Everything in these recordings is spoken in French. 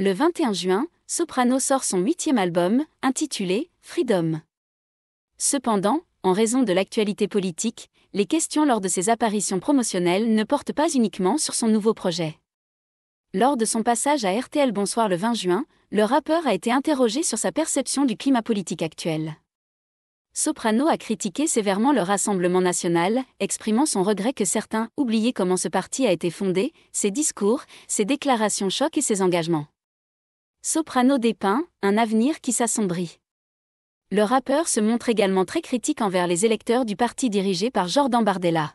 Le 21 juin, Soprano sort son huitième album, intitulé Freedom. Cependant, en raison de l'actualité politique, les questions lors de ses apparitions promotionnelles ne portent pas uniquement sur son nouveau projet. Lors de son passage à RTL Bonsoir le 20 juin, le rappeur a été interrogé sur sa perception du climat politique actuel. Soprano a critiqué sévèrement le Rassemblement national, exprimant son regret que certains oubliaient comment ce parti a été fondé, ses discours, ses déclarations choc et ses engagements. Soprano dépeint un avenir qui s'assombrit. Le rappeur se montre également très critique envers les électeurs du parti dirigé par Jordan Bardella.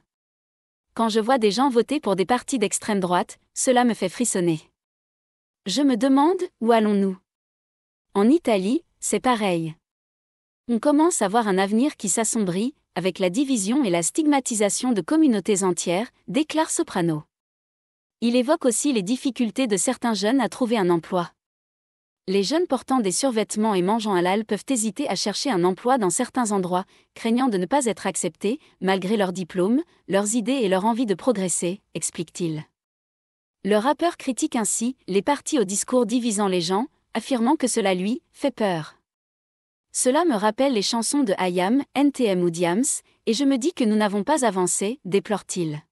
Quand je vois des gens voter pour des partis d'extrême droite, cela me fait frissonner. Je me demande, où allons-nous En Italie, c'est pareil. On commence à voir un avenir qui s'assombrit, avec la division et la stigmatisation de communautés entières, déclare Soprano. Il évoque aussi les difficultés de certains jeunes à trouver un emploi. Les jeunes portant des survêtements et mangeant à halal peuvent hésiter à chercher un emploi dans certains endroits, craignant de ne pas être acceptés, malgré leurs diplômes, leurs idées et leur envie de progresser, explique-t-il. Le rappeur critique ainsi les partis au discours divisant les gens, affirmant que cela lui fait peur. Cela me rappelle les chansons de Hayam, NTM ou Diams, et je me dis que nous n'avons pas avancé, déplore-t-il.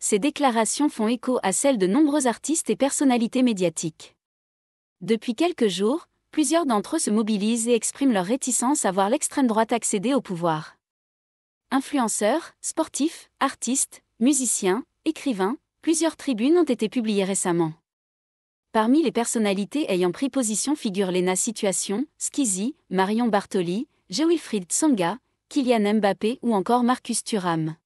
Ces déclarations font écho à celles de nombreux artistes et personnalités médiatiques. Depuis quelques jours, plusieurs d'entre eux se mobilisent et expriment leur réticence à voir l'extrême droite accéder au pouvoir. Influenceurs, sportifs, artistes, musiciens, écrivains, plusieurs tribunes ont été publiées récemment. Parmi les personnalités ayant pris position figurent Lena Situation, Skizzy, Marion Bartoli, Jewilfried Tsonga, Kylian Mbappé ou encore Marcus Thuram.